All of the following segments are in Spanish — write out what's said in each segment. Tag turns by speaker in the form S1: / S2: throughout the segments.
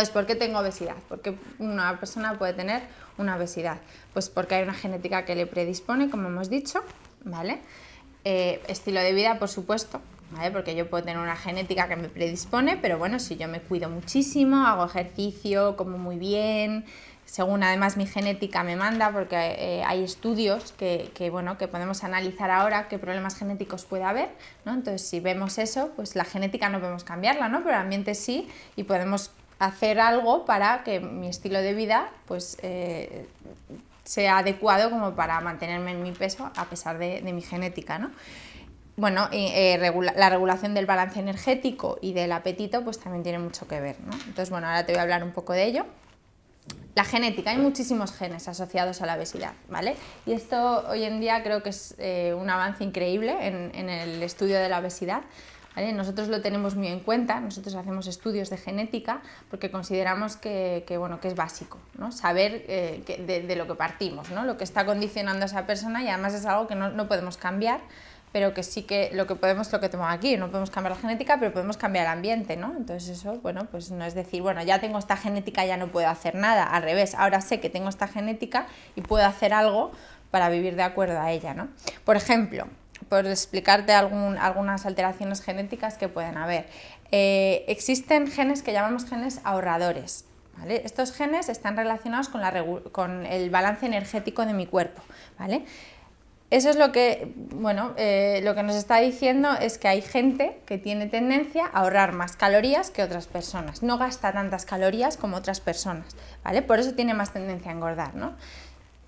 S1: Entonces, ¿por qué tengo obesidad? ¿Por qué una persona puede tener una obesidad? Pues porque hay una genética que le predispone, como hemos dicho, ¿vale? Eh, estilo de vida, por supuesto, ¿vale? Porque yo puedo tener una genética que me predispone, pero bueno, si yo me cuido muchísimo, hago ejercicio, como muy bien, según además mi genética me manda, porque eh, hay estudios que, que, bueno, que podemos analizar ahora qué problemas genéticos puede haber, ¿no? Entonces, si vemos eso, pues la genética no podemos cambiarla, Pero el ambiente sí y podemos hacer algo para que mi estilo de vida pues, eh, sea adecuado como para mantenerme en mi peso a pesar de, mi genética. ¿no? Bueno, eh, la regulación del balance energético y del apetito pues también tiene mucho que ver. ¿no? Entonces, bueno, ahora te voy a hablar un poco de ello. La genética, hay muchísimos genes asociados a la obesidad, Y esto hoy en día creo que es eh, un avance increíble en el estudio de la obesidad, nosotros lo tenemos muy en cuenta, nosotros hacemos estudios de genética porque consideramos que, que bueno, que es básico ¿no? saber eh, de, lo que partimos, ¿no? lo que está condicionando a esa persona y además es algo que no, no podemos cambiar pero que sí que lo que podemos, lo que tengo aquí, no podemos cambiar la genética, pero podemos cambiar el ambiente, ¿no? Entonces eso, bueno, pues no es decir, bueno, ya tengo esta genética, ya no puedo hacer nada, al revés, ahora sé que tengo esta genética y puedo hacer algo para vivir de acuerdo a ella, ¿no? Por ejemplo, por explicarte algunas alteraciones genéticas que pueden haber. Eh, existen genes que llamamos genes ahorradores. Estos genes están relacionados con, el balance energético de mi cuerpo. ¿vale? Eso es lo que, bueno, eh, lo que nos está diciendo es que hay gente que tiene tendencia a ahorrar más calorías que otras personas. No gasta tantas calorías como otras personas. ¿vale? Por eso tiene más tendencia a engordar. ¿no?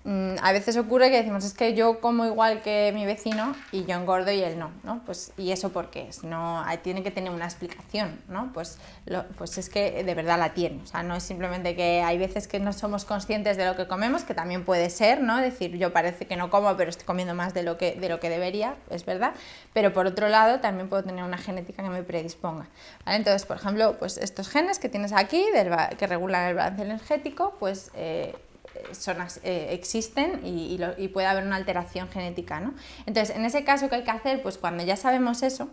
S1: Mm, a veces ocurre que decimos, es que yo como igual que mi vecino y yo engordo y él no, ¿no? Pues, ¿y eso por qué es? No, tiene que tener una explicación, ¿no? Pues, lo, pues es que de verdad la tiene, o sea, no es simplemente que hay veces que no somos conscientes de lo que comemos, que también puede ser, ¿no? Decir, yo parece que no como, pero estoy comiendo más de lo que, de lo que debería, es verdad, pero por otro lado también puedo tener una genética que me predisponga, ¿vale? Entonces, por ejemplo, pues estos genes que tienes aquí, que regulan el balance energético, pues... Eh, eh, existen y, puede haber una alteración genética. ¿no? Entonces, en ese caso, ¿qué hay que hacer? Pues cuando ya sabemos eso,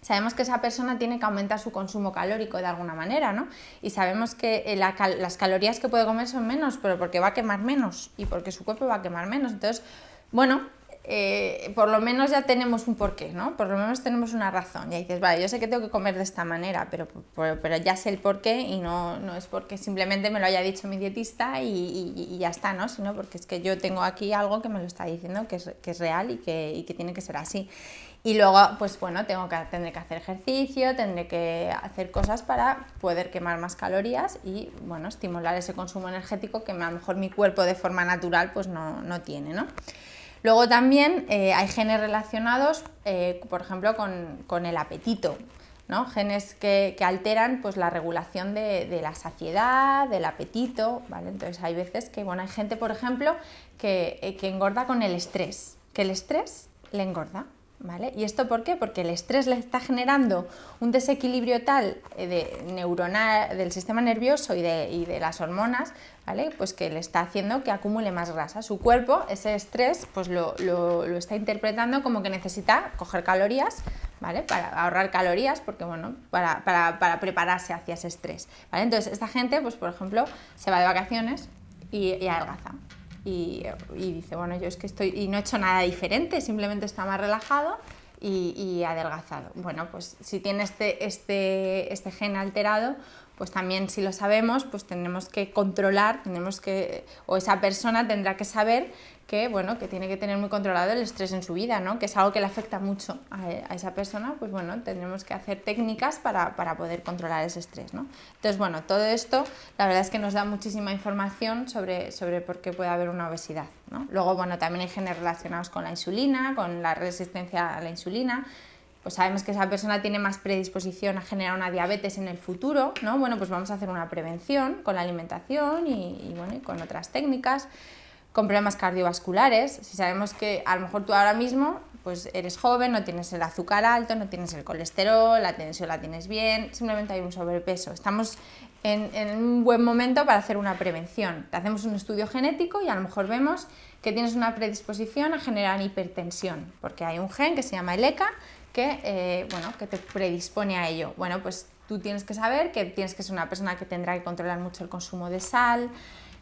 S1: sabemos que esa persona tiene que aumentar su consumo calórico de alguna manera, ¿no? Y sabemos que eh, las calorías que puede comer son menos, pero porque va a quemar menos y porque su cuerpo va a quemar menos. Entonces, bueno, eh, por lo menos ya tenemos un porqué, ¿no? Por lo menos tenemos una razón. Y dices, vale, yo sé que tengo que comer de esta manera, pero, pero, ya sé el porqué y no, es porque simplemente me lo haya dicho mi dietista y, ya está, ¿no? Sino porque es que yo tengo aquí algo que me lo está diciendo, que es, real y que, y que tiene que ser así. Y luego, pues bueno, tengo que, tendré que hacer ejercicio, tendré que hacer cosas para poder quemar más calorías y, bueno, estimular ese consumo energético que a lo mejor mi cuerpo de forma natural pues no, no tiene, ¿no? Luego también eh, hay genes relacionados, eh, por ejemplo, con, el apetito. ¿no? Genes que, alteran pues, la regulación de, la saciedad, del apetito. ¿vale? Entonces hay veces que bueno, hay gente, por ejemplo, que eh, engorda con el estrés, que el estrés le engorda. ¿Y esto por qué? Porque el estrés le está generando un desequilibrio tal eh, de neuronal del sistema nervioso y de, las hormonas, ¿vale? Pues que le está haciendo que acumule más grasa. Su cuerpo, ese estrés, pues lo, está interpretando como que necesita coger calorías, ¿vale? Para ahorrar calorías, porque bueno, para, prepararse hacia ese estrés, ¿vale? Entonces, esta gente, pues por ejemplo, se va de vacaciones y, y adelgaza, y, dice, bueno, yo es que estoy y no he hecho nada diferente, simplemente está más relajado y, adelgazado. Bueno, pues si tiene este, este, este gen alterado, pues también si lo sabemos, pues tenemos que controlar, tenemos que, o esa persona tendrá que saber que, bueno, que tiene que tener muy controlado el estrés en su vida, ¿no? que es algo que le afecta mucho a, esa persona, pues bueno, tendremos que hacer técnicas para, para poder controlar ese estrés. ¿no? Entonces, bueno, todo esto la verdad es que nos da muchísima información sobre, sobre por qué puede haber una obesidad. ¿no? Luego, bueno, también hay genes relacionados con la insulina, con la resistencia a la insulina, pues sabemos que esa persona tiene más predisposición a generar una diabetes en el futuro, ¿no? Bueno, pues vamos a hacer una prevención con la alimentación y, bueno, y con otras técnicas con problemas cardiovasculares, si sabemos que a lo mejor tú ahora mismo pues eres joven, no tienes el azúcar alto, no tienes el colesterol, la tensión la tienes bien, simplemente hay un sobrepeso. Estamos en, un buen momento para hacer una prevención. Te hacemos un estudio genético y a lo mejor vemos que tienes una predisposición a generar hipertensión, porque hay un gen que se llama el e que, eh, bueno, que te predispone a ello. Bueno, pues tú tienes que saber que tienes que ser una persona que tendrá que controlar mucho el consumo de sal,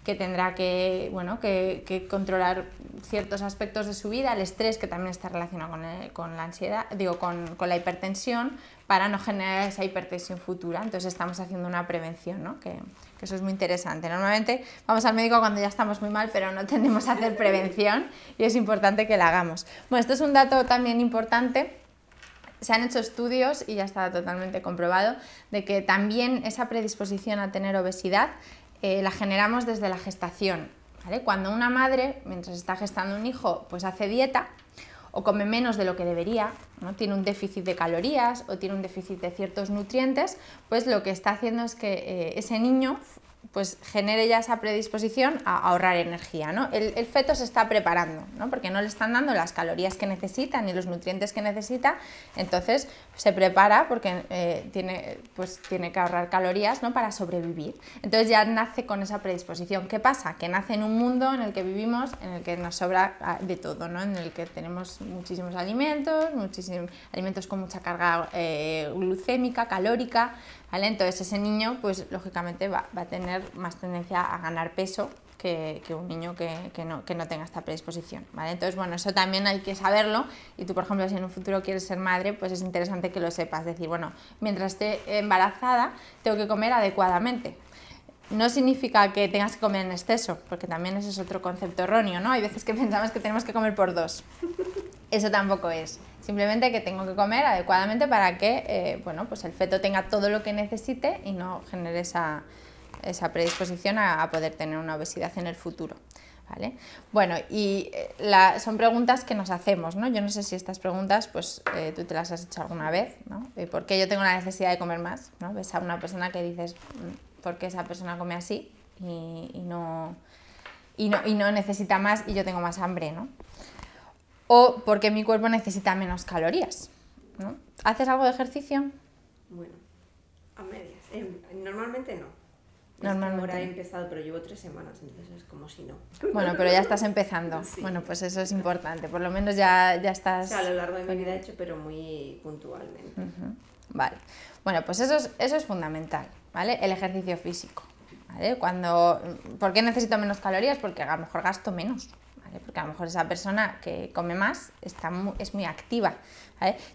S1: que tendrá que, bueno, que, controlar ciertos aspectos de su vida, el estrés que también está relacionado con, con la ansiedad, digo, con, la hipertensión, para no generar esa hipertensión futura. Entonces estamos haciendo una prevención, ¿no? que, que, eso es muy interesante. Normalmente vamos al médico cuando ya estamos muy mal, pero no tendemos a hacer prevención y es importante que la hagamos. Bueno, esto es un dato también importante se han hecho estudios y ya está totalmente comprobado de que también esa predisposición a tener obesidad eh, la generamos desde la gestación. Cuando una madre, mientras está gestando un hijo, pues hace dieta o come menos de lo que debería, ¿no? tiene un déficit de calorías o tiene un déficit de ciertos nutrientes, pues lo que está haciendo es que eh, ese niño pues genere ya esa predisposición a ahorrar energía. ¿no? El, feto se está preparando, ¿no? porque no le están dando las calorías que necesita ni los nutrientes que necesita, entonces se prepara porque eh, pues, tiene, que ahorrar calorías ¿no? para sobrevivir. Entonces ya nace con esa predisposición. ¿Qué pasa? Que nace en un mundo en el que vivimos, en el que nos sobra ah, de todo, en el que tenemos muchísimos alimentos, muchísimos alimentos con mucha carga eh, glucémica, calórica, ¿vale? Entonces ese niño, pues lógicamente va, a tener más tendencia a ganar peso que, un niño que, no, que, no, tenga esta predisposición, ¿vale? Entonces, bueno, eso también hay que saberlo y tú, por ejemplo, si en un futuro quieres ser madre, pues es interesante que lo sepas, decir, bueno, mientras esté embarazada, tengo que comer adecuadamente. No significa que tengas que comer en exceso, porque también ese es otro concepto erróneo, ¿no? Hay veces que pensamos que tenemos que comer por dos. Eso tampoco es. Simplemente que tengo que comer adecuadamente para que eh, bueno, pues el feto tenga todo lo que necesite y no genere esa, predisposición a, poder tener una obesidad en el futuro. ¿vale? Bueno, y eh, son preguntas que nos hacemos, ¿no? Yo no sé si estas preguntas, pues eh, tú te las has hecho alguna vez, ¿no? ¿Por qué yo tengo la necesidad de comer más? ¿no? Ves a una persona que dices, mm, ¿por qué esa persona come así? y, no, y no, y no necesita más y yo tengo más hambre, ¿no? o porque mi cuerpo necesita menos calorías. ¿no? ¿Haces algo de ejercicio?
S2: Bueno, a medias. Eh, normalmente no. Normalmente. he empezado, pero llevo tres semanas, entonces es como si no.
S1: Bueno, pero ya estás empezando. Bueno, pues eso es importante. Por lo menos ya, ya estás. O a lo largo
S2: de mi vida he hecho, pero muy puntualmente.
S1: Vale. Bueno, pues eso es, eso es fundamental, ¿vale? El ejercicio físico. ¿Vale? Cuando, ¿Por qué necesito menos calorías? Porque a lo mejor gasto menos. Porque a lo mejor esa persona que come más está es muy activa.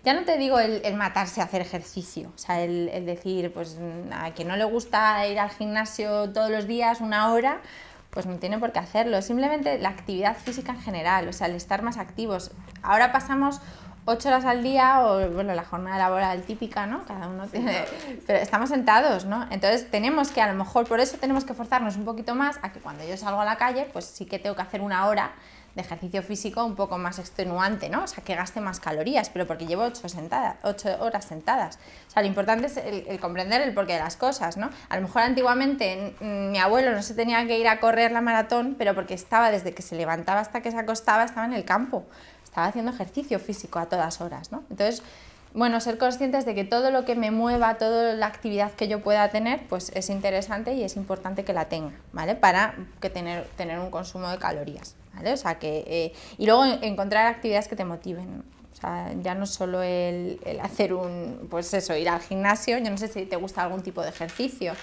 S1: Ya no te digo el, matarse a hacer ejercicio, o sea, el, el decir, pues mm, a quien no le gusta ir al gimnasio todos los días una hora, pues no tiene por qué hacerlo. Simplemente la actividad física en general, o sea, el estar más activos. Ahora pasamos ocho horas al día o, bueno, la jornada laboral típica, ¿no? Cada uno tiene... Pero estamos sentados, ¿no? Entonces tenemos que, a lo mejor por eso tenemos que forzarnos un poquito más a que cuando yo salgo a la calle, pues sí que tengo que hacer una hora de ejercicio físico un poco más extenuante, ¿no? O sea, que gaste más calorías, pero porque llevo ocho, ocho horas sentadas. O sea, lo importante es el, comprender el porqué de las cosas, ¿no? A lo mejor antiguamente mi abuelo no se tenía que ir a correr la maratón, pero porque estaba desde que se levantaba hasta que se acostaba, estaba en el campo estaba haciendo ejercicio físico a todas horas, ¿no? Entonces, bueno, ser conscientes de que todo lo que me mueva, toda la actividad que yo pueda tener, pues es interesante y es importante que la tenga, ¿vale? Para que tener, tener un consumo de calorías, ¿vale? O sea, que... Eh, y luego encontrar actividades que te motiven, o sea, ya no solo el, hacer un, pues eso, ir al gimnasio, yo no sé si te gusta algún tipo de ejercicio.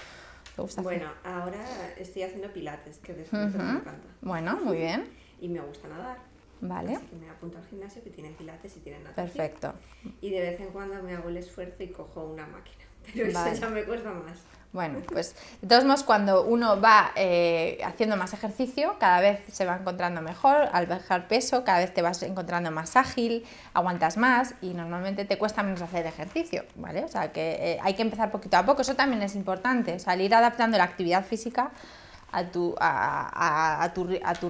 S1: gusta bueno,
S2: ahora estoy haciendo pilates, que después me encanta.
S1: Bueno, muy bien.
S2: Y me gusta nadar. Vale. que me apunto al gimnasio que tienen pilates y tienen natación. Perfecto. Y de vez en cuando me hago el esfuerzo y cojo una máquina. Pero esa eso ya me cuesta más.
S1: Bueno, pues de todos modos, cuando uno va eh, haciendo más ejercicio, cada vez se va encontrando mejor, al bajar peso, cada vez te vas encontrando más ágil, aguantas más y normalmente te cuesta menos hacer ejercicio, ¿vale? O sea que eh, hay que empezar poquito a poco, eso también es importante, salir adaptando la actividad física a tu, a,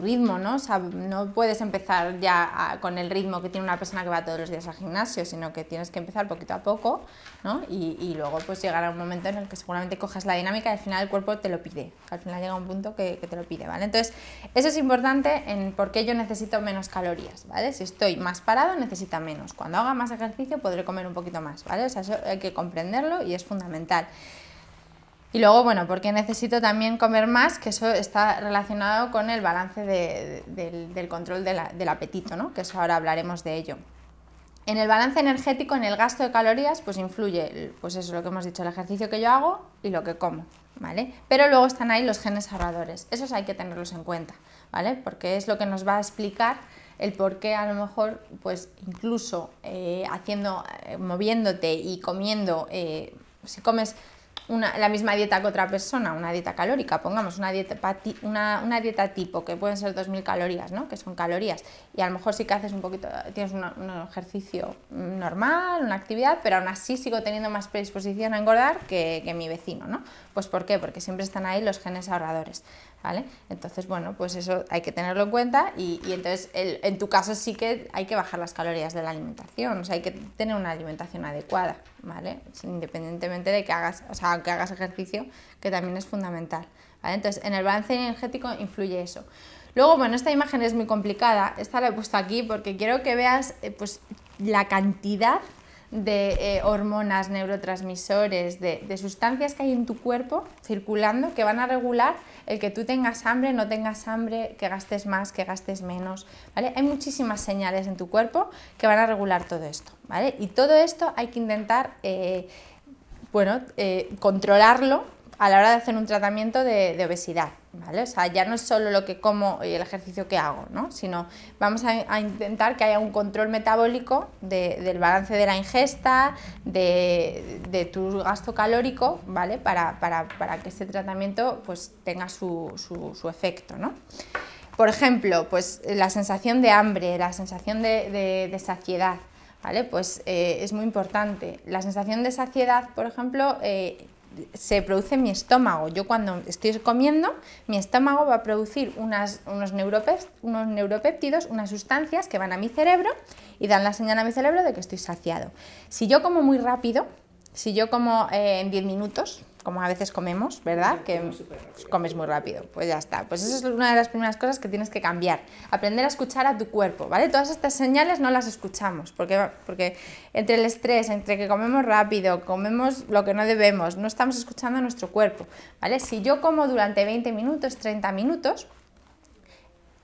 S1: ritmo, ¿no? no puedes empezar ya con el ritmo que tiene una persona que va todos los días al gimnasio, sino que tienes que empezar poquito a poco, Y, luego pues llegará un momento en el que seguramente cojas la dinámica y al final el cuerpo te lo pide, al final llega un punto que, te lo pide, ¿vale? Entonces, eso es importante en por qué yo necesito menos calorías, ¿vale? Si estoy más parado, necesita menos. Cuando haga más ejercicio, podré comer un poquito más, ¿vale? O eso hay que comprenderlo y es fundamental. Y luego, bueno, porque necesito también comer más, que eso está relacionado con el balance del, control del apetito, ¿no? que eso ahora hablaremos de ello. En el balance energético, en el gasto de calorías, pues influye, pues eso es lo que hemos dicho, el ejercicio que yo hago y lo que como, ¿vale? Pero luego están ahí los genes ahorradores, esos hay que tenerlos en cuenta, ¿vale? Porque es lo que nos va a explicar el por qué a lo mejor, pues incluso eh, haciendo, eh, moviéndote y comiendo, eh, si comes la misma dieta que otra persona, una dieta calórica, pongamos una dieta, una, dieta tipo, que pueden ser 2.000 calorías, ¿no? que son calorías, y a lo mejor sí que haces un poquito, tienes un ejercicio normal, una actividad, pero aún así sigo teniendo más predisposición a engordar que, que mi vecino. ¿no? Pues ¿por qué? Porque siempre están ahí los genes ahorradores. ¿Vale? Entonces, bueno, pues eso hay que tenerlo en cuenta y, entonces el, en tu caso sí que hay que bajar las calorías de la alimentación, o sea, hay que tener una alimentación adecuada, ¿vale? Independientemente de que hagas, o sea, que hagas ejercicio, que también es fundamental, ¿vale? Entonces, en el balance energético influye eso. Luego, bueno, esta imagen es muy complicada, esta la he puesto aquí porque quiero que veas, eh, pues, la cantidad de eh, hormonas, neurotransmisores, de, sustancias que hay en tu cuerpo circulando que van a regular el que tú tengas hambre, no tengas hambre, que gastes más, que gastes menos, ¿vale? Hay muchísimas señales en tu cuerpo que van a regular todo esto, ¿vale? Y todo esto hay que intentar, eh, bueno, eh, controlarlo a la hora de hacer un tratamiento de obesidad. ¿vale? O sea, ya no es solo lo que como y el ejercicio que hago, ¿no? Sino vamos a, intentar que haya un control metabólico del balance de la ingesta, de, tu gasto calórico, ¿vale? Para, que este tratamiento pues tenga su, efecto, Por ejemplo, pues la sensación de hambre, la sensación de, saciedad, ¿vale? Pues eh, es muy importante. La sensación de saciedad, por ejemplo, eh, se produce en mi estómago. Yo cuando estoy comiendo, mi estómago va a producir unas, unos, unos neuropéptidos, unas sustancias que van a mi cerebro y dan la señal a mi cerebro de que estoy saciado. Si yo como muy rápido, si yo como eh, en 10 minutos, como a veces comemos, ¿verdad? Que comes muy rápido. Pues ya está. Pues esa es una de las primeras cosas que tienes que cambiar. Aprender a escuchar a tu cuerpo, ¿vale? Todas estas señales no las escuchamos, porque, porque entre el estrés, entre que comemos rápido, comemos lo que no debemos, no estamos escuchando a nuestro cuerpo, ¿vale? Si yo como durante 20 minutos, 30 minutos,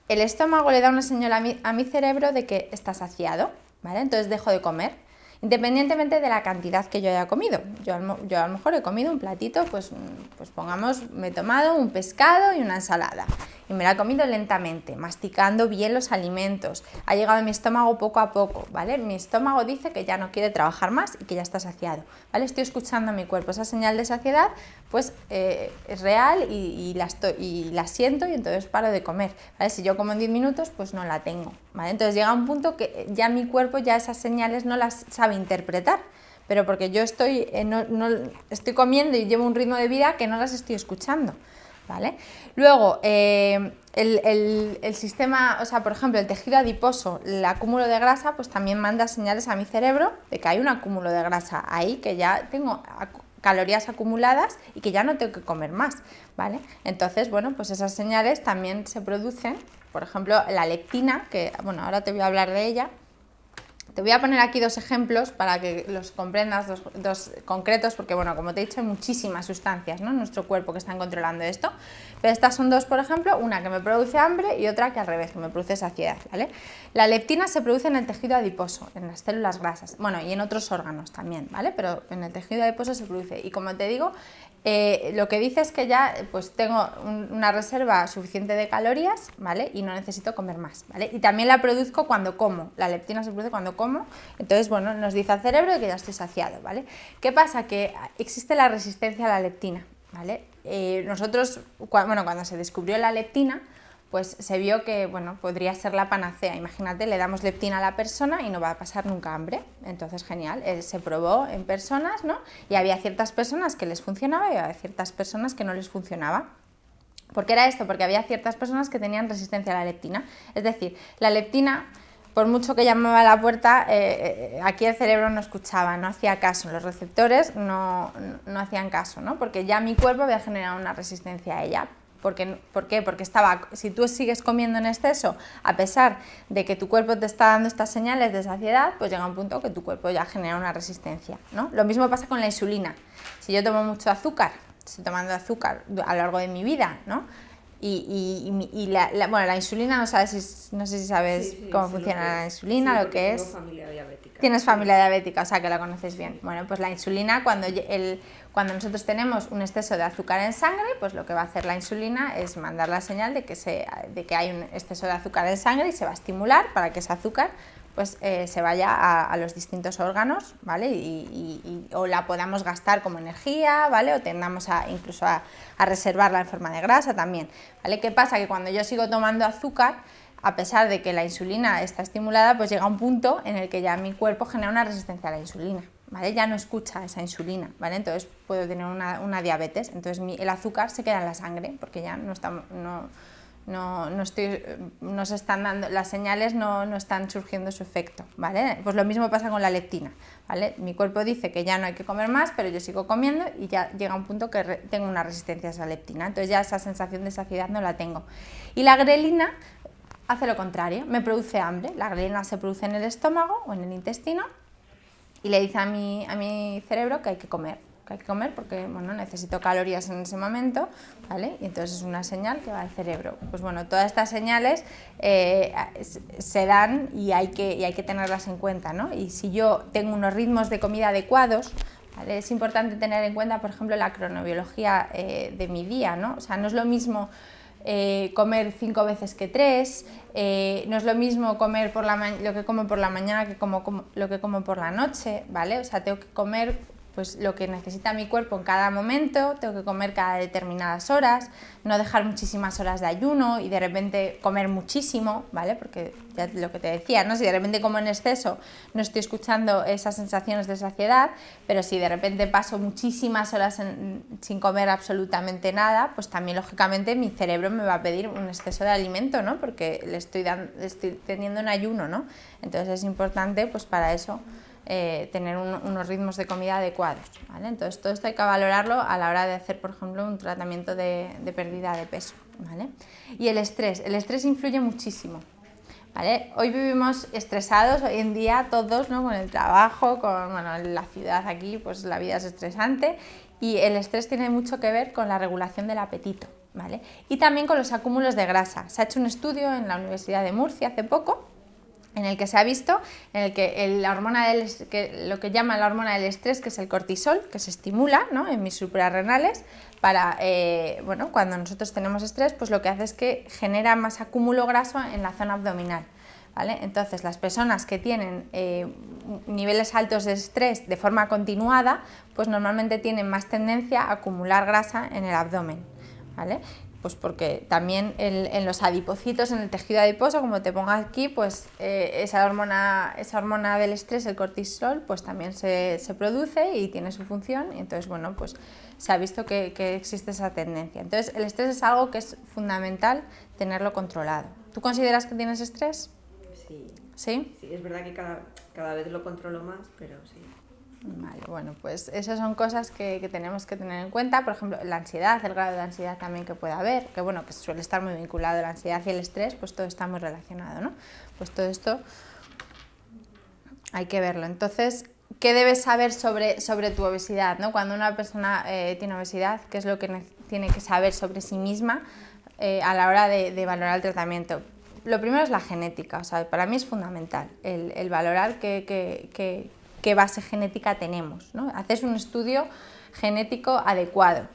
S1: el estómago le da una señal a mi, a mi cerebro de que está saciado, ¿vale? Entonces dejo de comer independientemente de la cantidad que yo haya comido. Yo, a lo mejor he comido un platito, pues, pues pongamos, me he tomado un pescado y una ensalada. Y me la he comido lentamente, masticando bien los alimentos. Ha llegado a mi estómago poco a poco, ¿vale? Mi estómago dice que ya no quiere trabajar más y que ya está saciado, ¿vale? Estoy escuchando a mi cuerpo esa señal de saciedad pues eh, es real y, la y, siento y entonces paro de comer. Si yo como en 10 minutos, pues no la tengo. Entonces llega un punto que ya mi cuerpo ya esas señales no las sabe interpretar, pero porque yo estoy, eh, no, estoy comiendo y llevo un ritmo de vida que no las estoy escuchando. ¿Vale? Luego, eh, el, el, sistema, o sea, por ejemplo, el tejido adiposo, el acúmulo de grasa, pues también manda señales a mi cerebro de que hay un acúmulo de grasa ahí, que ya tengo calorías acumuladas y que ya no tengo que comer más, ¿vale? Entonces, bueno, pues esas señales también se producen, por ejemplo, la lectina, que bueno, ahora te voy a hablar de ella, te voy a poner aquí dos ejemplos para que los comprendas, dos, concretos, porque bueno, como te he dicho, hay muchísimas sustancias ¿no? en nuestro cuerpo que están controlando esto. Pero estas son dos, por ejemplo, una que me produce hambre y otra que al revés, me produce saciedad. ¿vale? La leptina se produce en el tejido adiposo, en las células grasas, bueno, y en otros órganos también, ¿vale? Pero en el tejido adiposo se produce. Y como te digo, eh, lo que dice es que ya pues tengo una reserva suficiente de calorías, ¿vale? Y no necesito comer más, ¿vale? Y también la produzco cuando como, la leptina se produce cuando como, entonces, bueno, nos dice al cerebro que ya estoy saciado, ¿vale? ¿Qué pasa? Que existe la resistencia a la leptina, ¿vale? Eh, nosotros, bueno, cuando se descubrió la leptina, pues se vio que bueno, podría ser la panacea. Imagínate, le damos leptina a la persona y no va a pasar nunca hambre. Entonces, genial, se probó en personas, ¿no? Y había ciertas personas que les funcionaba y había ciertas personas que no les funcionaba. ¿Por qué era esto? Porque había ciertas personas que tenían resistencia a la leptina. Es decir, la leptina por mucho que llamaba a la puerta, eh, eh, aquí el cerebro no escuchaba, no hacía caso, los receptores no, no hacían caso, ¿no? porque ya mi cuerpo había generado una resistencia a ella. Porque, ¿Por qué? Porque estaba, si tú sigues comiendo en exceso, a pesar de que tu cuerpo te está dando estas señales de saciedad, pues llega un punto que tu cuerpo ya genera una resistencia. ¿no? Lo mismo pasa con la insulina. Si yo tomo mucho azúcar, estoy tomando azúcar a lo largo de mi vida, ¿no? Y, y, y la, la, bueno, la insulina, no, sabes si, no sé si sabes cómo funciona la insulina, lo que es.
S2: familia diabética.
S1: Tienes familia diabética, o sea que la conoces bien. Bueno, pues la insulina, cuando, el, cuando nosotros tenemos un exceso de azúcar en sangre, pues lo que va a hacer la insulina es mandar la señal de que, se, de que hay un exceso de azúcar en sangre y se va a estimular para que ese azúcar pues eh, se vaya a, los distintos órganos, ¿vale? Y, o la podamos gastar como energía, ¿vale? O tendamos a, incluso a, reservarla en forma de grasa también, ¿vale? ¿Qué pasa? Que cuando yo sigo tomando azúcar, a pesar de que la insulina está estimulada, pues llega un punto en el que ya mi cuerpo genera una resistencia a la insulina, ¿vale? Ya no escucha esa insulina, ¿vale? Entonces puedo tener una, diabetes, entonces mi, el azúcar se queda en la sangre porque ya no estamos No, no, no, estoy, están dando, las señales no, no, están surgiendo su efecto, ¿vale? Pues lo mismo pasa con la leptina, ¿vale? Mi cuerpo dice que ya no hay que comer más, pero yo sigo comiendo y ya llega un punto que tengo una resistencia a esa leptina, entonces ya esa sensación de saciedad no la tengo. Y la grelina hace lo contrario, me produce hambre, la grelina se produce en el estómago o en el intestino y le dice a mi, a mi cerebro que hay que comer, que hay que comer porque bueno, necesito calorías en ese momento, ¿vale? Y entonces es una señal que va al cerebro. Pues bueno, todas estas señales eh, se dan y hay, que, hay que tenerlas en cuenta, ¿no? Y si yo tengo unos ritmos de comida adecuados, Es importante tener en cuenta, por ejemplo, la cronobiología eh, de mi día, ¿no? O sea, no es lo mismo eh, comer cinco veces que tres, no es lo mismo comer por la lo que como por la mañana que lo que como por la noche, ¿vale? O sea, tengo que comer pues lo que necesita mi cuerpo en cada momento, tengo que comer cada determinadas horas, no dejar muchísimas horas de ayuno y de repente comer muchísimo, ¿vale? Porque ya lo que te decía, ¿no? Si de repente como en exceso, no estoy escuchando esas sensaciones de saciedad, pero si de repente paso muchísimas horas sin comer absolutamente nada, pues también lógicamente mi cerebro me va a pedir un exceso de alimento, ¿no? Porque le estoy, dando, estoy teniendo un ayuno, ¿no? Entonces es importante pues para eso eh, tener unos ritmos de comida adecuados. Entonces, todo esto hay que valorarlo a la hora de hacer, por ejemplo, un tratamiento de, pérdida de peso. Y el estrés. El estrés influye muchísimo. ¿Vale? Hoy vivimos estresados, hoy en día todos, ¿no? Con el trabajo, con bueno, la ciudad aquí, pues la vida es estresante y el estrés tiene mucho que ver con la regulación del apetito, ¿vale? Y también con los acúmulos de grasa. Se ha hecho un estudio en la Universidad de Murcia hace poco en el que se ha visto en el que la hormona lo que llama la hormona del estrés, que es el cortisol, que se estimula en mis suprarrenales, para, eh, bueno, cuando nosotros tenemos estrés, pues lo que hace es que genera más acúmulo graso en la zona abdominal. ¿Vale? Entonces, las personas que tienen eh, niveles altos de estrés de forma continuada, pues normalmente tienen más tendencia a acumular grasa en el abdomen. ¿Vale? Pues porque también en, los adipocitos, en el tejido adiposo, como te pongo aquí, pues eh, esa, hormona, esa hormona del estrés, el cortisol, pues también se, produce y tiene su función. Y entonces, bueno, pues se ha visto que, existe esa tendencia. Entonces, el estrés es algo que es fundamental tenerlo controlado. ¿Tú consideras que tienes estrés? Sí. ¿Sí?
S2: Sí, es verdad que cada vez lo controlo más, pero sí
S1: bueno, pues esas son cosas que, tenemos que tener en cuenta. Por ejemplo, la ansiedad, el grado de ansiedad también que pueda haber, que bueno, que suele estar muy vinculado la ansiedad y el estrés, pues todo está muy relacionado, ¿no? Pues todo esto hay que verlo. Entonces, ¿qué debes saber sobre, sobre tu obesidad? ¿no? Cuando una persona eh, tiene obesidad, ¿qué es lo que tiene que saber sobre sí misma eh, a la hora de, valorar el tratamiento? lo primero es la genética, o sea, para mí es fundamental el, valorar que qué base genética tenemos. ¿no? Haces un estudio genético adecuado.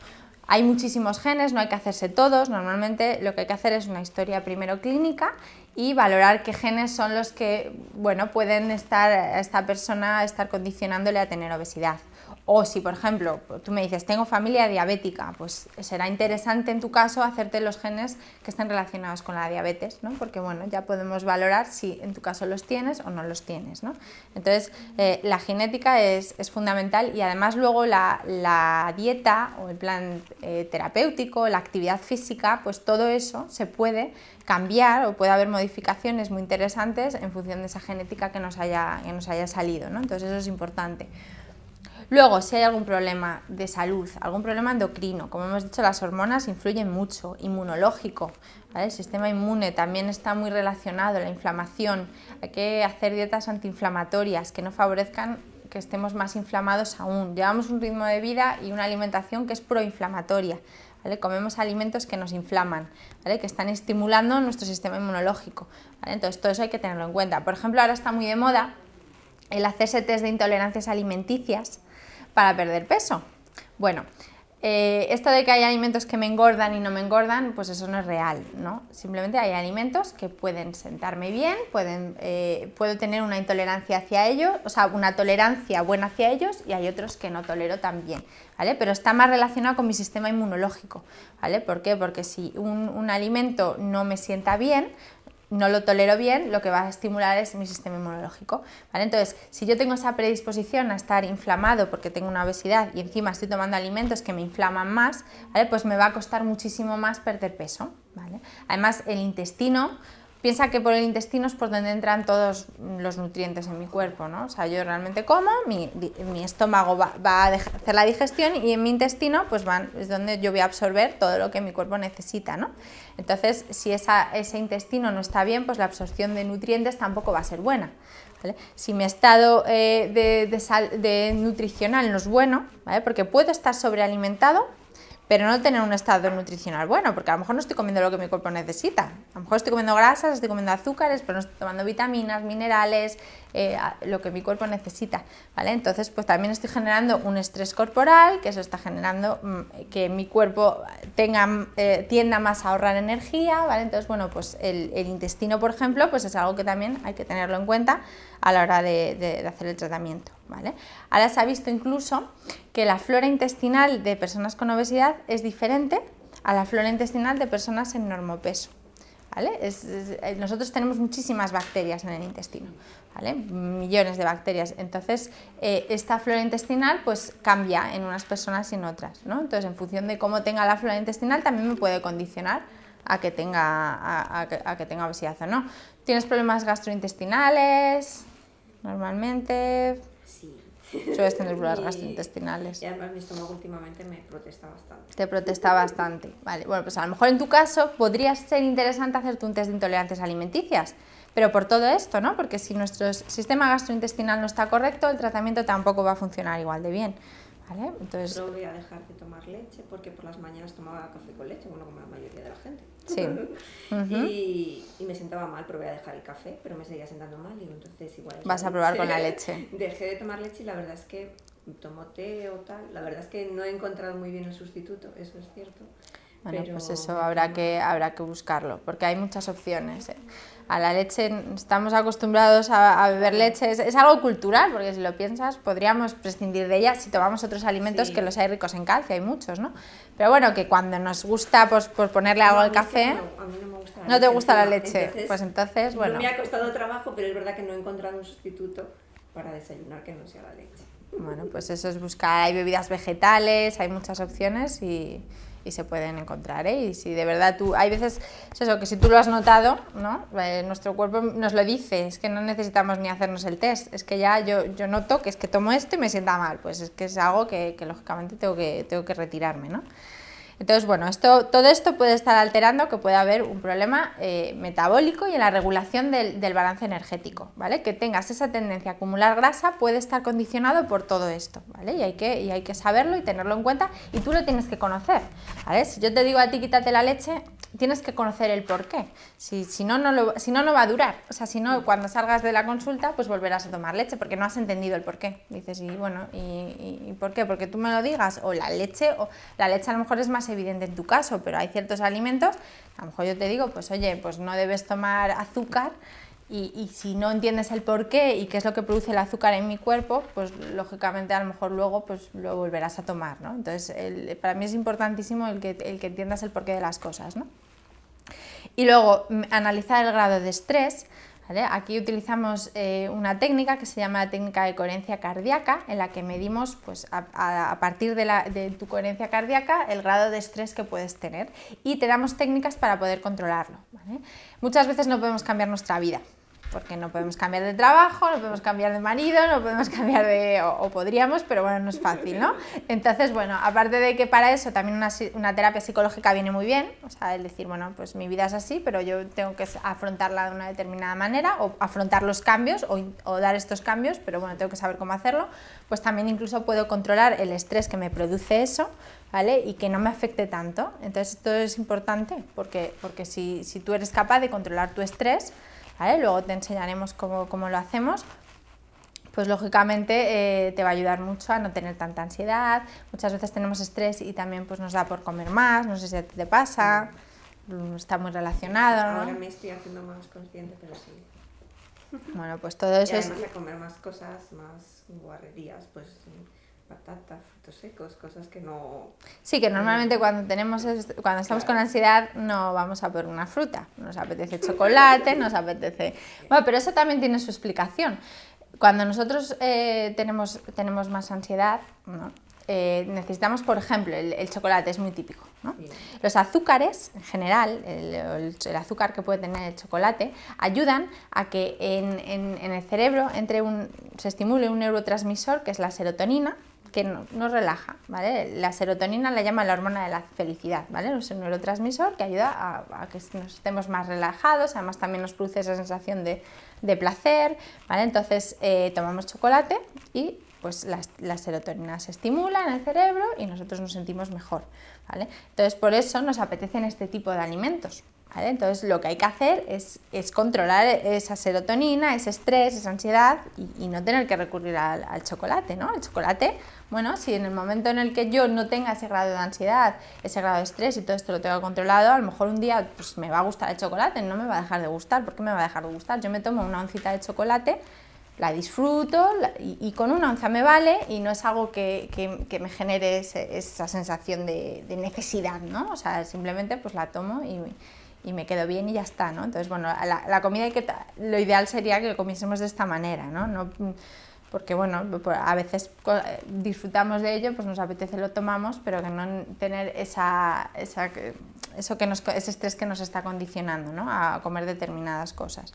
S1: Hay muchísimos genes, no hay que hacerse todos, normalmente lo que hay que hacer es una historia primero clínica y valorar qué genes son los que bueno, pueden estar esta persona estar condicionándole a tener obesidad. O si, por ejemplo, tú me dices, tengo familia diabética, pues será interesante en tu caso hacerte los genes que están relacionados con la diabetes, ¿no? Porque, bueno, ya podemos valorar si en tu caso los tienes o no los tienes, ¿no? Entonces, eh, la genética es, fundamental y además luego la, dieta o el plan eh, terapéutico, la actividad física, pues todo eso se puede cambiar o puede haber modificaciones muy interesantes en función de esa genética que nos haya, que nos haya salido, ¿no? Entonces, eso es importante. Luego, si hay algún problema de salud, algún problema endocrino, como hemos dicho, las hormonas influyen mucho, inmunológico, el sistema inmune también está muy relacionado, la inflamación, hay que hacer dietas antiinflamatorias que no favorezcan que estemos más inflamados aún. Llevamos un ritmo de vida y una alimentación que es proinflamatoria. Comemos alimentos que nos inflaman, Que están estimulando nuestro sistema inmunológico, Entonces todo eso hay que tenerlo en cuenta. Por ejemplo, ahora está muy de moda el hacerse test de intolerancias alimenticias, para perder peso. Bueno, eh, esto de que hay alimentos que me engordan y no me engordan, pues eso no es real, ¿no? Simplemente hay alimentos que pueden sentarme bien, eh, puedo tener una intolerancia hacia ellos, o sea, una tolerancia buena hacia ellos y hay otros que no tolero tan bien, ¿vale? Pero está más relacionado con mi sistema inmunológico, ¿vale? ¿Por qué? Porque si un alimento no me sienta bien, no lo tolero bien, lo que va a estimular es mi sistema inmunológico. ¿vale? Entonces, si yo tengo esa predisposición a estar inflamado porque tengo una obesidad y encima estoy tomando alimentos que me inflaman más, pues me va a costar muchísimo más perder peso. ¿vale? Además, el intestino piensa que por el intestino es por donde entran todos los nutrientes en mi cuerpo, ¿no? O sea, yo realmente como, mi, estómago va, a hacer la digestión y en mi intestino pues es donde yo voy a absorber todo lo que mi cuerpo necesita, Entonces, si ese intestino no está bien, pues la absorción de nutrientes tampoco va a ser buena. Si mi estado eh, de, nutricional no es bueno, ¿vale? porque puedo estar sobrealimentado pero no tener un estado nutricional bueno, porque a lo mejor no estoy comiendo lo que mi cuerpo necesita. A lo mejor estoy comiendo grasas, estoy comiendo azúcares, pero no estoy tomando vitaminas, minerales, eh, lo que mi cuerpo necesita. ¿vale? Entonces, pues también estoy generando un estrés corporal, que eso está generando mm, que mi cuerpo tenga, eh, tienda más a ahorrar energía. ¿vale? Entonces, bueno, pues el, el intestino, por ejemplo, pues es algo que también hay que tenerlo en cuenta a la hora de, hacer el tratamiento. ¿vale? Ahora se ha visto incluso que la flora intestinal de personas con obesidad es diferente a la flora intestinal de personas en normopeso. ¿Vale? Eh, nosotros tenemos muchísimas bacterias en el intestino, ¿vale? millones de bacterias. Entonces, eh, esta flora intestinal pues, cambia en unas personas y en otras. ¿no? Entonces, en función de cómo tenga la flora intestinal, también me puede condicionar a que tenga, a que tenga obesidad o no. ¿Tienes problemas gastrointestinales? Normalmente sí. sueles tener problemas gastrointestinales. Y
S2: además mi estómago últimamente me protesta bastante.
S1: Te protesta bastante. Vale, bueno, pues a lo mejor en tu caso podría ser interesante hacerte un test de intolerancias alimenticias. Pero por todo esto, ¿no? Porque si nuestro sistema gastrointestinal no está correcto, el tratamiento tampoco va a funcionar igual de bien.
S2: Yo voy voy a dejar de tomar leche porque por las mañanas tomaba café con leche, bueno, como la mayoría de la gente. Sí. y, y, me sentaba mal, pero voy a dejar el café, pero me seguía sentando mal y entonces igual... Vas a probar con la leche. Dejé de tomar leche y la verdad es que tomo té o tal. La verdad es que no he encontrado muy bien el sustituto, eso es cierto. Bueno, pues
S1: eso habrá que, habrá que buscarlo, porque hay muchas opciones. ¿eh? A la leche estamos acostumbrados a, beber leche, es, algo cultural, porque si lo piensas podríamos prescindir de ella si tomamos otros alimentos que los hay ricos en calcio, hay muchos, ¿no? Pero bueno, que cuando nos gusta pues, ponerle al café... No, a mí no me gusta. ¿No te gusta la leche? pues entonces, bueno... me ha
S2: costado trabajo, pero es verdad que no he encontrado un sustituto para desayunar que no sea la leche.
S1: Bueno, pues eso es buscar, hay bebidas vegetales, hay muchas opciones y, y se pueden encontrar. ¿eh? Y si de verdad tú, hay veces, eso, que si tú lo has notado, ¿no? Eh, nuestro cuerpo nos lo dice, es que no necesitamos ni hacernos el test, es que ya yo, yo noto que es que tomo esto y me sienta mal, pues es que es algo que, lógicamente tengo que, tengo que retirarme. ¿no? Entonces, bueno, esto, todo esto puede estar alterando que puede haber un problema eh, metabólico y en la regulación del, balance energético, ¿vale? Que tengas esa tendencia a acumular grasa puede estar condicionado por todo esto, ¿vale? Y hay que, y hay que saberlo y tenerlo en cuenta y tú lo tienes que conocer, ¿vale? Si yo te digo a ti quítate la leche, tienes que conocer el por qué. Si, no, no si no, no va a durar. O sea, si no, cuando salgas de la consulta, pues volverás a tomar leche porque no has entendido el por qué. Dices, y bueno, ¿y, y por qué? Porque tú me lo digas, o la leche, o la leche a lo mejor es más evidente en tu caso, pero hay ciertos alimentos, a lo mejor yo te digo, pues oye, pues no debes tomar azúcar y, si no entiendes el porqué y qué es lo que produce el azúcar en mi cuerpo, pues lógicamente a lo mejor luego pues, lo volverás a tomar. Entonces, para mí es importantísimo el que, entiendas el porqué de las cosas. Y luego, analizar el grado de estrés. Aquí utilizamos eh, una técnica que se llama la técnica de coherencia cardíaca, en la que medimos pues, a, partir de, tu coherencia cardíaca el grado de estrés que puedes tener y te damos técnicas para poder controlarlo. Muchas veces no podemos cambiar nuestra vida, porque no podemos cambiar de trabajo, no podemos cambiar de marido, no podemos cambiar de... o, podríamos, pero bueno, no es fácil, ¿no? Entonces, bueno, aparte de que para eso también una, una, terapia psicológica viene muy bien, o sea, el decir, bueno, pues mi vida es así, pero yo tengo que afrontarla de una determinada manera, o afrontar los cambios, o, o dar estos cambios, pero bueno, tengo que saber cómo hacerlo, pues también incluso puedo controlar el estrés que me produce eso, ¿vale? Y que no me afecte tanto. Entonces, esto es importante, porque, porque si, si tú eres capaz de controlar tu estrés, Luego te enseñaremos cómo, cómo lo hacemos, pues lógicamente eh, te va a ayudar mucho a no tener tanta ansiedad. Muchas veces tenemos estrés y también pues, nos da por comer más, no sé si te pasa, mm, está muy relacionado. Ahora me
S2: estoy haciendo más consciente, pero sí.
S1: Bueno, pues todo eso es...
S2: comer más cosas, más guarrerías, pues patatas, frutos secos, cosas que no... Sí, que normalmente eh, cuando,
S1: tenemos, cuando estamos con ansiedad no vamos a por una fruta, nos apetece chocolate, nos apetece... Bueno, pero eso también tiene su explicación. Cuando nosotros eh, tenemos, tenemos más ansiedad, eh, necesitamos, por ejemplo, el, chocolate es muy típico. ¿no? Los azúcares, en general, el, azúcar que puede tener el chocolate, ayudan a que en, en el cerebro entre un, se estimule un neurotransmisor que es la serotonina, que nos relaja, ¿vale? La serotonina la llama la hormona de la felicidad, ¿vale? Es un neurotransmisor que ayuda a, que nos estemos más relajados, además también nos produce esa sensación de, placer, ¿vale? Entonces eh, tomamos chocolate y pues la, serotonina se estimula en el cerebro y nosotros nos sentimos mejor, ¿vale? Entonces por eso nos apetecen este tipo de alimentos, entonces lo que hay que hacer es, controlar esa serotonina, ese estrés, esa ansiedad y, no tener que recurrir al, chocolate, ¿no? El chocolate, bueno, si en el momento en el que yo no tenga ese grado de ansiedad, ese grado de estrés y todo esto lo tengo controlado, a lo mejor un día pues, me va a gustar el chocolate, no me va a dejar de gustar, ¿por qué me va a dejar de gustar? Yo me tomo una oncita de chocolate, la disfruto y, con una onza me vale y no es algo que, me genere esa sensación de, necesidad, ¿no? O sea, simplemente pues la tomo y y me quedo bien y ya está, ¿no? Entonces, bueno, la, comida que, lo ideal sería que comiésemos de esta manera, ¿no? no porque bueno, pues a veces disfrutamos de ello, pues nos apetece, lo tomamos, pero que no tener esa, esa, eso que nos, ese estrés que nos está condicionando ¿no? a comer determinadas cosas.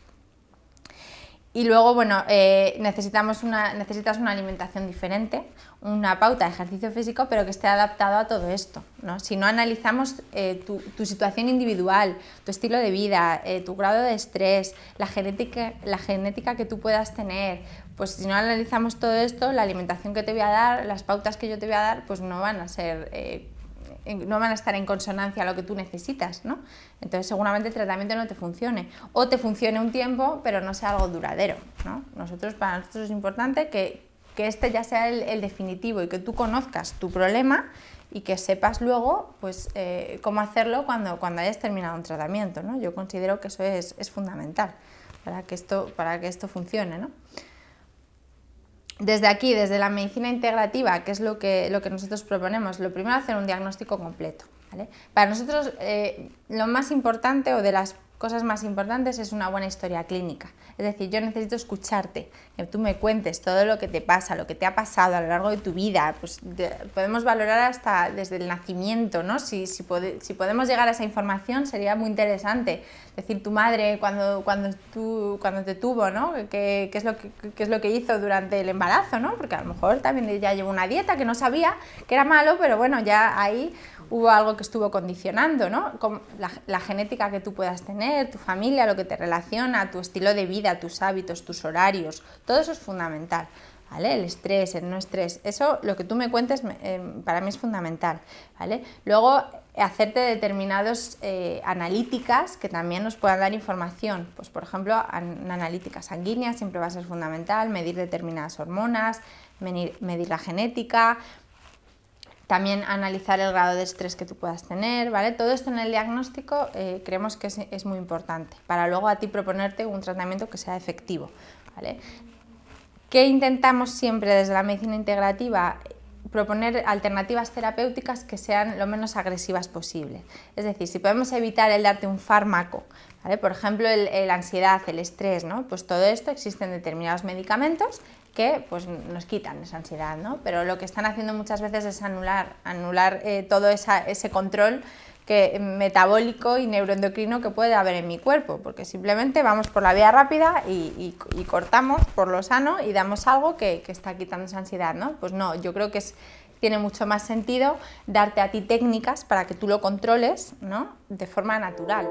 S1: Y luego, bueno, eh, necesitamos una, necesitas una alimentación diferente, una pauta de ejercicio físico, pero que esté adaptado a todo esto. ¿no? Si no analizamos eh, tu, situación individual, tu estilo de vida, eh, tu grado de estrés, la genética, la genética que tú puedas tener, pues si no analizamos todo esto, la alimentación que te voy a dar, las pautas que yo te voy a dar, pues no van a ser no van a estar en consonancia a lo que tú necesitas, ¿no? Entonces seguramente el tratamiento no te funcione o te funcione un tiempo, pero no sea algo duradero, Nosotros para nosotros es importante que, este ya sea el, definitivo y que tú conozcas tu problema y que sepas luego pues eh, cómo hacerlo cuando, cuando hayas terminado un tratamiento, ¿no? Yo considero que eso es, fundamental para que esto para que esto funcione, ¿no? desde aquí, desde la medicina integrativa, que es lo que, lo que nosotros proponemos, lo primero hacer un diagnóstico completo. Para nosotros eh, lo más importante o de las cosas más importantes es una buena historia clínica. Es decir, yo necesito escucharte, que tú me cuentes todo lo que te pasa, lo que te ha pasado a lo largo de tu vida. Pues podemos valorar hasta desde el nacimiento, ¿no? Si, si, podemos llegar a esa información sería muy interesante. Es decir, tu madre cuando, cuando, tú, cuando te tuvo, ¿no? ¿Qué, qué es lo que, qué es lo que hizo durante el embarazo, ¿no? Porque a lo mejor también ya llevó una dieta que no sabía que era malo, pero bueno, ya ahí hubo algo que estuvo condicionando, ¿no? La, genética que tú puedas tener, tu familia, lo que te relaciona, tu estilo de vida, tus hábitos, tus horarios, todo eso es fundamental. ¿Vale? El estrés, el no estrés, eso lo que tú me cuentes eh, para mí es fundamental. ¿vale? Luego, hacerte determinadas eh, analíticas que también nos puedan dar información. Pues, por ejemplo, una analítica sanguínea siempre va a ser fundamental, medir determinadas hormonas, medir la genética, también analizar el grado de estrés que tú puedas tener, ¿vale? Todo esto en el diagnóstico eh, creemos que es, muy importante para luego a ti proponerte un tratamiento que sea efectivo, ¿vale? ¿Qué intentamos siempre desde la medicina integrativa? proponer alternativas terapéuticas que sean lo menos agresivas posible. Es decir, si podemos evitar el darte un fármaco, ¿vale? por ejemplo, la ansiedad, el estrés, ¿no? pues todo esto existen determinados medicamentos que pues, nos quitan esa ansiedad, ¿no? Pero lo que están haciendo muchas veces es anular, anular eh, todo ese control eh, metabólico y neuroendocrino que puede haber en mi cuerpo, porque simplemente vamos por la vía rápida y, cortamos por lo sano y damos algo que, está quitando esa ansiedad, ¿no? Pues no, yo creo que tiene mucho más sentido darte a ti técnicas para que tú lo controles, De forma natural.